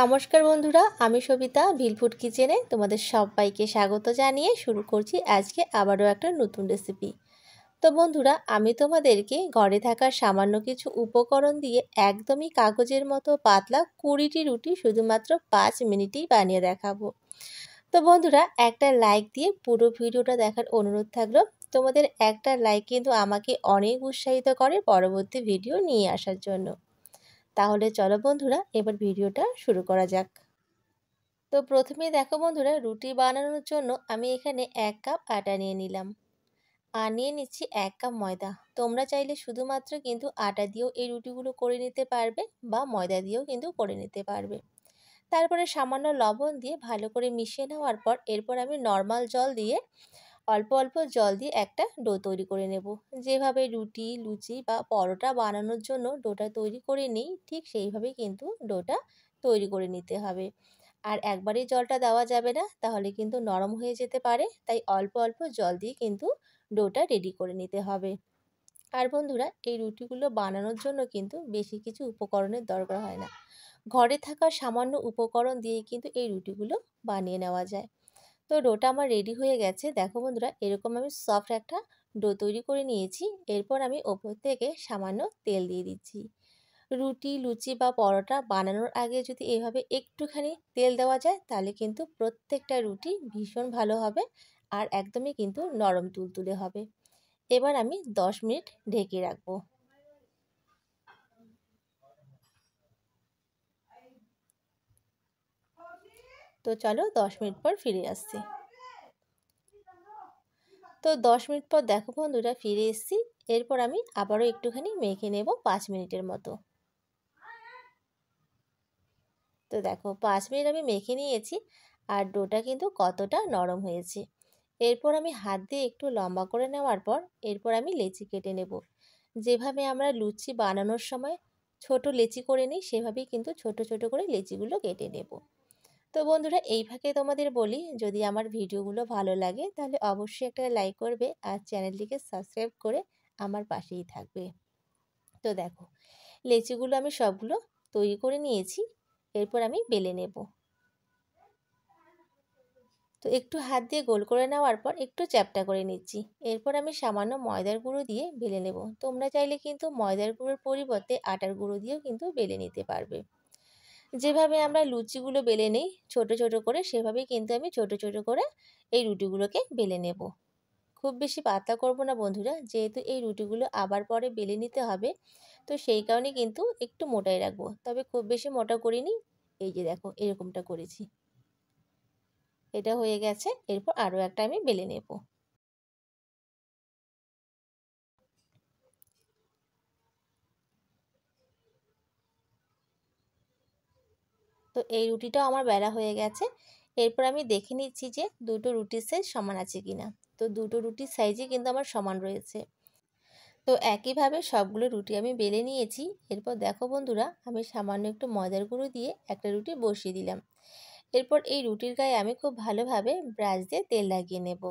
নমস্কার বন্ধুরা আমি সবিতা ভিলফুড কিচেনে তোমাদের সবাইকে স্বাগত জানিয়ে শুরু করছি আজকে আবারও একটা নতুন রেসিপি তো বন্ধুরা আমি তোমাদেরকে ঘরে থাকার সামান্য কিছু উপকরণ দিয়ে একদমই কাগজের মতো পাতলা কুড়িটি রুটি শুধুমাত্র পাঁচ মিনিটেই বানিয়ে দেখাবো তো বন্ধুরা একটা লাইক দিয়ে পুরো ভিডিওটা দেখার অনুরোধ থাকলো তোমাদের একটা লাইক কিন্তু আমাকে অনেক উৎসাহিত করে পরবর্তী ভিডিও নিয়ে আসার জন্য তাহলে চলো বন্ধুরা এবার ভিডিওটা শুরু করা যাক তো প্রথমে দেখো বন্ধুরা রুটি বানানোর জন্য আমি এখানে এক কাপ আটা নিয়ে নিলাম আর নিয়ে নিচ্ছি এক কাপ ময়দা তোমরা চাইলে শুধুমাত্র কিন্তু আটা দিয়েও এই রুটিগুলো করে নিতে পারবে বা ময়দা দিয়েও কিন্তু করে নিতে পারবে তারপরে সামান্য লবণ দিয়ে ভালো করে মিশিয়ে নেওয়ার পর এরপর আমি নর্মাল জল দিয়ে অল্প অল্প জল দিয়ে একটা ডো তৈরি করে নেব যেভাবে রুটি লুচি বা পরোটা বানানোর জন্য ডোটা তৈরি করে নিই ঠিক সেইভাবেই কিন্তু ডোটা তৈরি করে নিতে হবে আর একবারই জলটা দেওয়া যাবে না তাহলে কিন্তু নরম হয়ে যেতে পারে তাই অল্প অল্প জল দিয়ে কিন্তু ডোটা রেডি করে নিতে হবে আর বন্ধুরা এই রুটিগুলো বানানোর জন্য কিন্তু বেশি কিছু উপকরণের দরকার হয় না ঘরে থাকা সামান্য উপকরণ দিয়ে কিন্তু এই রুটিগুলো বানিয়ে নেওয়া যায় তো ডোটা আমার রেডি হয়ে গেছে দেখো বন্ধুরা এরকম আমি সফট একটা ডো তৈরি করে নিয়েছি এরপর আমি ওপর থেকে সামান্য তেল দিয়ে দিচ্ছি রুটি লুচি বা পরোটা বানানোর আগে যদি এভাবে একটুখানি তেল দেওয়া যায় তাহলে কিন্তু প্রত্যেকটা রুটি ভীষণ ভালো হবে আর একদমই কিন্তু নরম তুলতুলে হবে এবার আমি দশ মিনিট ঢেকে রাখবো তো চলো দশ মিনিট পর ফিরে আসছি তো দশ মিনিট পর দেখো বন্ধুরা ফিরে এসছি এরপর আমি আবারও একটুখানি মেখে নেব পাঁচ মিনিটের মতো তো দেখো পাঁচ মিনিট আমি মেখে নিয়েছি আর ডোটা কিন্তু কতটা নরম হয়েছে এরপর আমি হাত দিয়ে একটু লম্বা করে নেওয়ার পর এরপর আমি লেচি কেটে নেব যেভাবে আমরা লুচি বানানোর সময় ছোট লেচি করে নিই সেভাবেই কিন্তু ছোট ছোট করে লেচিগুলো কেটে নেবো তো বন্ধুরা এই তোমাদের বলি যদি আমার ভিডিওগুলো ভালো লাগে তাহলে অবশ্যই একটা লাইক করবে আর চ্যানেলটিকে সাবস্ক্রাইব করে আমার পাশেই থাকবে তো দেখো লেচিগুলো আমি সবগুলো তৈরি করে নিয়েছি এরপর আমি বেলে নেব তো একটু হাত দিয়ে গোল করে নেওয়ার পর একটু চ্যাপটা করে নিচ্ছি এরপর আমি সামান্য ময়দার গুঁড়ো দিয়ে বেলে নেব তোমরা চাইলে কিন্তু ময়দার গুঁড়োর পরিবর্তে আটার গুঁড়ো দিয়েও কিন্তু বেলে নিতে পারবে যেভাবে আমরা লুচিগুলো বেলে নিই ছোট ছোট করে সেভাবেই কিন্তু আমি ছোট ছোট করে এই রুটিগুলোকে বেলে নেব খুব বেশি পাতলা করব না বন্ধুরা যেহেতু এই রুটিগুলো আবার পরে বেলে নিতে হবে তো সেই কারণে কিন্তু একটু মোটাই রাখবো তবে খুব বেশি মোটা করিনি এই যে দেখো এরকমটা করেছি এটা হয়ে গেছে এরপর আরও একটা আমি বেলে নেবো তো এই রুটিটাও আমার বেলা হয়ে গেছে এরপর আমি দেখে নিচ্ছি যে দুটো রুটির সাইজ সমান আছে কি না তো দুটো রুটির সাইজই কিন্তু আমার সমান রয়েছে তো একইভাবে সবগুলো রুটি আমি বেলে নিয়েছি এরপর দেখো বন্ধুরা আমি সামান্য একটু ময়দার গুঁড়ো দিয়ে একটা রুটি বসিয়ে দিলাম এরপর এই রুটির গায়ে আমি খুব ভালোভাবে ব্রাশ দিয়ে তেল লাগিয়ে নেব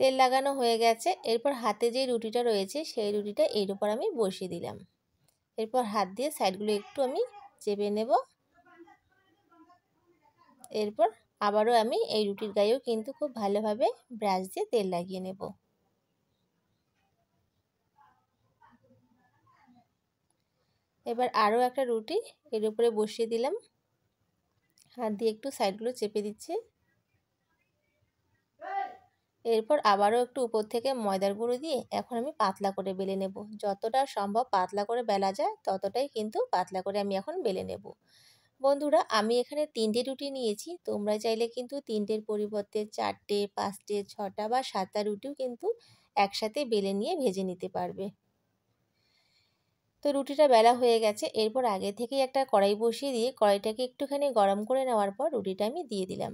তেল লাগানো হয়ে গেছে এরপর হাতে যে রুটিটা রয়েছে সেই রুটিটা এর উপর আমি বসিয়ে দিলাম এরপর হাত দিয়ে সাইডগুলো একটু আমি চেপে নেব এরপর আবারও আমি এই রুটির গায়েও কিন্তু খুব ভালোভাবে ব্রাশ দিয়ে তেল লাগিয়ে নেব এবার আরও একটা রুটি এর উপরে বসিয়ে দিলাম হাত দিয়ে একটু সাইডগুলো চেপে দিচ্ছে এরপর আবারও একটু উপর থেকে ময়দার গুঁড়ো দিয়ে এখন আমি পাতলা করে বেলে নেব যতটা সম্ভব পাতলা করে বেলা যায় ততটাই কিন্তু পাতলা করে আমি এখন বেলে নেব বন্ধুরা আমি এখানে তিনটে রুটি নিয়েছি তোমরা চাইলে কিন্তু তিনটের পরিবর্তে চারটে পাঁচটে ছটা বা সাতটা রুটিও কিন্তু একসাথে বেলে নিয়ে ভেজে নিতে পারবে তো রুটিটা বেলা হয়ে গেছে এরপর আগে থেকে একটা কড়াই বসিয়ে দিয়ে কড়াইটাকে একটুখানি গরম করে নেওয়ার পর রুটিটা আমি দিয়ে দিলাম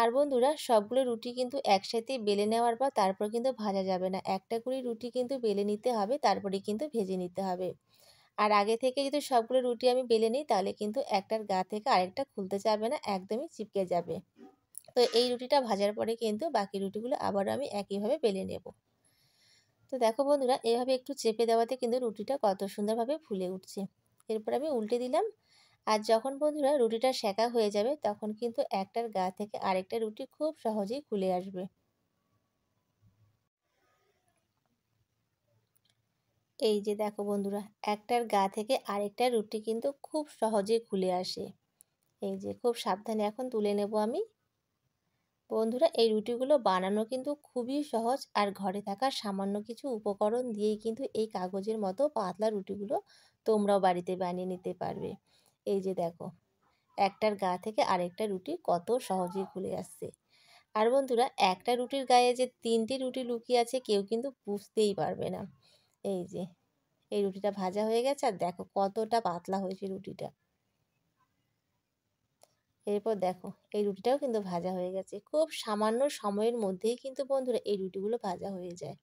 আর বন্ধুরা সবগুলো রুটি কিন্তু একসাথে বেলে নেওয়ার পর তারপর কিন্তু ভাজা যাবে না একটা করে রুটি কিন্তু বেলে নিতে হবে তারপরে কিন্তু ভেজে নিতে হবে আর আগে থেকে যদি সবগুলো রুটি আমি বেলে নিই তাহলে কিন্তু একটার গা থেকে আরেকটা খুলতে যাবে না একদমই চিপকে যাবে তো এই রুটিটা ভাজার পরে কিন্তু বাকি রুটিগুলো আবার আমি একইভাবে বেলে নেব তো দেখো বন্ধুরা এভাবে একটু চেপে দেওয়াতে কিন্তু রুটিটা কত সুন্দরভাবে ফুলে উঠছে এরপর আমি উল্টে দিলাম আর যখন বন্ধুরা রুটিটা শেখা হয়ে যাবে তখন কিন্তু একটার গা থেকে আরেকটা রুটি খুব সহজেই খুলে আসবে এই যে দেখো বন্ধুরা একটার গা থেকে আরেকটা রুটি কিন্তু খুব সহজে খুলে আসে এই যে খুব সাবধানে এখন তুলে নেব আমি বন্ধুরা এই রুটিগুলো বানানো কিন্তু খুবই সহজ আর ঘরে থাকা সামান্য কিছু উপকরণ দিয়েই কিন্তু এই কাগজের মতো পাতলা রুটিগুলো তোমরাও বাড়িতে বানিয়ে নিতে পারবে এই যে দেখো একটার গা থেকে আরেকটা রুটি কত সহজেই খুলে আসছে আর বন্ধুরা একটা রুটির গায়ে যে তিনটে রুটি লুকিয়ে আছে কেউ কিন্তু বুঝতেই পারবে না এই যে এই রুটিটা ভাজা হয়ে গেছে আর দেখো কতটা পাতলা হয়েছে রুটিটা এরপর দেখো এই রুটিটাও কিন্তু ভাজা হয়ে গেছে খুব সামান্য সময়ের মধ্যেই কিন্তু বন্ধুরা এই রুটিগুলো ভাজা হয়ে যায়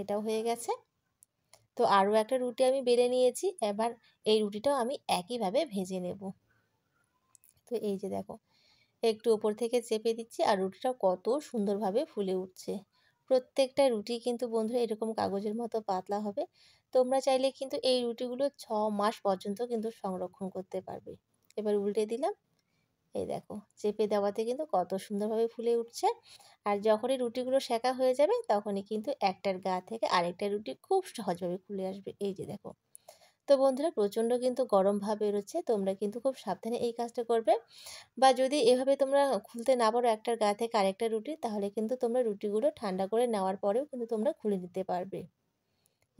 এটাও হয়ে গেছে তো আরও একটা রুটি আমি বেলে নিয়েছি এবার এই রুটিটাও আমি একইভাবে ভেজে নেব তো এই যে দেখো একটু ওপর থেকে চেপে দিচ্ছি আর রুটিটা কত সুন্দরভাবে ফুলে উঠছে প্রত্যেকটা রুটি কিন্তু বন্ধুরা এরকম কাগজের মতো পাতলা হবে তোমরা চাইলে কিন্তু এই রুটিগুলো ছ মাস পর্যন্ত কিন্তু সংরক্ষণ করতে পারবে এবার উল্টে দিলাম এই দেখো চেপে দেওয়াতে কিন্তু কত সুন্দরভাবে ফুলে উঠছে আর যখনই রুটিগুলো শেখা হয়ে যাবে তখনই কিন্তু একটার গা থেকে আরেকটা রুটি খুব সহজভাবে ফুলে আসবে এই যে দেখো তো বন্ধুরা প্রচণ্ড কিন্তু গরম বেরোচ্ছে তোমরা কিন্তু খুব সাবধানে এই কাজটা করবে বা যদি এভাবে তোমরা খুলতে না পারো একটার গা থেকে আরেকটা রুটি তাহলে কিন্তু তোমরা রুটিগুলো ঠান্ডা করে নেওয়ার পরেও কিন্তু তোমরা খুলে নিতে পারবে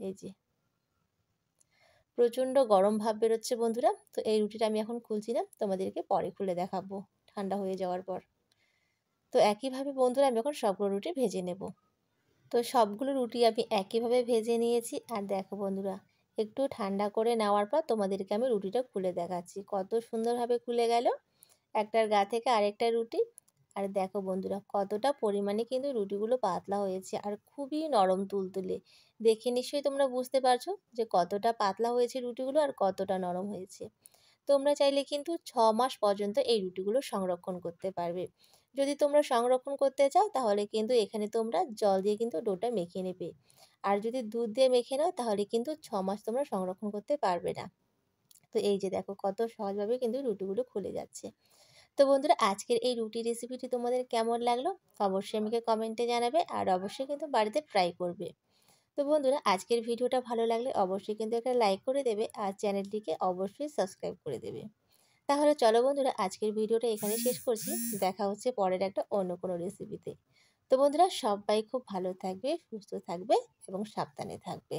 এই যে প্রচণ্ড গরম ভাব বেরোচ্ছে বন্ধুরা তো এই রুটিটা আমি এখন খুলছি না তোমাদেরকে পরে খুলে দেখাবো ঠান্ডা হয়ে যাওয়ার পর তো একইভাবে বন্ধুরা আমি এখন সবগুলো রুটি ভেজে নেব তো সবগুলো রুটি আমি একইভাবে ভেজে নিয়েছি আর দেখো বন্ধুরা একটু ঠান্ডা করে নেওয়ার পর তোমাদেরকে আমি রুটিটা খুলে দেখাচ্ছি কত সুন্দরভাবে খুলে গেল একটার গা থেকে আরেকটা রুটি আর দেখো বন্ধুরা কতটা পরিমাণে কিন্তু রুটিগুলো পাতলা হয়েছে আর খুবই নরম তুলতুলে দেখে নিশ্চয়ই তোমরা বুঝতে পারছো যে কতটা পাতলা হয়েছে রুটিগুলো আর কতটা নরম হয়েছে তোমরা চাইলে কিন্তু ছ মাস পর্যন্ত এই রুটিগুলো সংরক্ষণ করতে পারবে যদি তোমরা সংরক্ষণ করতে চাও তাহলে কিন্তু এখানে তোমরা জল দিয়ে কিন্তু ডোটা মেখে নেবে আর যদি দুধ দিয়ে মেখে নাও তাহলে কিন্তু ছ মাস তোমরা সংরক্ষণ করতে পারবে না তো এই যে দেখো কত সহজভাবে কিন্তু রুটিগুলো খুলে যাচ্ছে তো বন্ধুরা আজকের এই রুটি রেসিপিটি তোমাদের কেমন লাগলো অবশ্যই আমাকে কমেন্টে জানাবে আর অবশ্যই কিন্তু বাড়িতে ট্রাই করবে তো বন্ধুরা আজকের ভিডিওটা ভালো লাগলে অবশ্যই কিন্তু একটা লাইক করে দেবে আর চ্যানেলটিকে অবশ্যই সাবস্ক্রাইব করে দেবে তাহলে চলো বন্ধুরা আজকের ভিডিওটা এখানে শেষ করছি দেখা হচ্ছে পরের একটা অন্য কোনো রেসিপিতে তো বন্ধুরা সবাই খুব ভালো থাকবে সুস্থ থাকবে এবং সাবধানে থাকবে